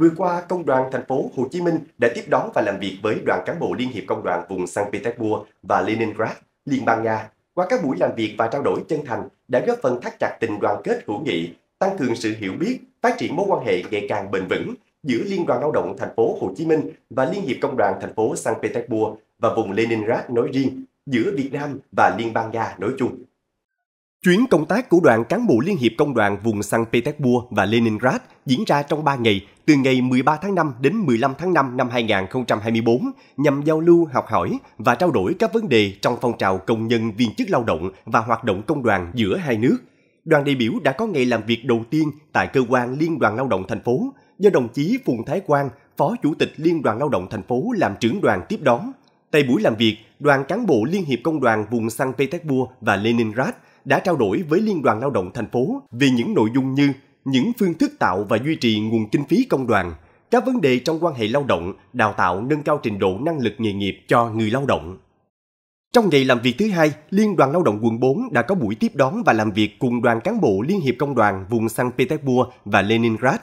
Vừa qua, Công đoàn thành phố Hồ Chí Minh đã tiếp đón và làm việc với đoàn cán bộ Liên hiệp Công đoàn vùng San Petersburg và Leningrad, Liên bang Nga. Qua các buổi làm việc và trao đổi chân thành đã góp phần thắt chặt tình đoàn kết hữu nghị, tăng cường sự hiểu biết, phát triển mối quan hệ ngày càng bền vững giữa Liên đoàn Lao động thành phố Hồ Chí Minh và Liên hiệp Công đoàn thành phố San Petersburg và vùng Leningrad nói riêng, giữa Việt Nam và Liên bang Nga nói chung. Chuyến công tác của đoàn cán bộ Liên hiệp Công đoàn vùng Sankt Petersburg và Leningrad diễn ra trong 3 ngày, từ ngày 13 tháng 5 đến 15 tháng 5 năm 2024, nhằm giao lưu, học hỏi và trao đổi các vấn đề trong phong trào công nhân viên chức lao động và hoạt động công đoàn giữa hai nước. Đoàn đại biểu đã có ngày làm việc đầu tiên tại cơ quan Liên đoàn Lao động thành phố do đồng chí Phùng Thái Quang, Phó Chủ tịch Liên đoàn Lao động thành phố làm trưởng đoàn tiếp đón. Tại buổi làm việc, đoàn cán bộ Liên hiệp Công đoàn vùng Sankt Petersburg và Leningrad – đã trao đổi với Liên đoàn Lao động thành phố về những nội dung như những phương thức tạo và duy trì nguồn kinh phí công đoàn, các vấn đề trong quan hệ lao động, đào tạo nâng cao trình độ năng lực nghề nghiệp cho người lao động. Trong ngày làm việc thứ hai, Liên đoàn Lao động quận 4 đã có buổi tiếp đón và làm việc cùng đoàn cán bộ Liên hiệp Công đoàn vùng San Petersburg và Leningrad.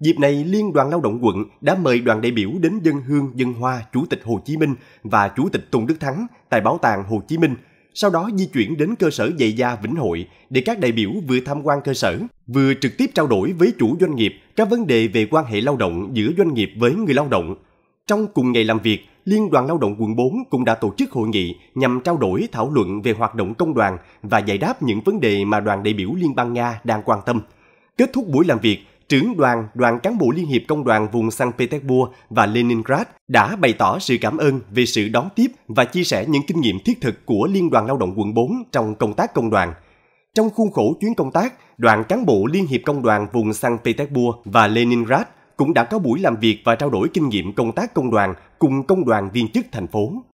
Dịp này, Liên đoàn Lao động quận đã mời đoàn đại biểu đến dân hương dân hoa Chủ tịch Hồ Chí Minh và Chủ tịch Tôn Đức Thắng tại Bảo tàng Hồ Chí Minh – sau đó di chuyển đến cơ sở dạy da Vĩnh Hội để các đại biểu vừa tham quan cơ sở, vừa trực tiếp trao đổi với chủ doanh nghiệp các vấn đề về quan hệ lao động giữa doanh nghiệp với người lao động. Trong cùng ngày làm việc, Liên đoàn Lao động quận 4 cũng đã tổ chức hội nghị nhằm trao đổi thảo luận về hoạt động công đoàn và giải đáp những vấn đề mà đoàn đại biểu Liên bang Nga đang quan tâm. Kết thúc buổi làm việc, trưởng đoàn đoàn cán bộ Liên hiệp Công đoàn vùng San Petersburg và Leningrad đã bày tỏ sự cảm ơn về sự đón tiếp và chia sẻ những kinh nghiệm thiết thực của Liên đoàn Lao động quận 4 trong công tác công đoàn. Trong khuôn khổ chuyến công tác, đoàn cán bộ Liên hiệp Công đoàn vùng San Petersburg và Leningrad cũng đã có buổi làm việc và trao đổi kinh nghiệm công tác công đoàn cùng công đoàn viên chức thành phố.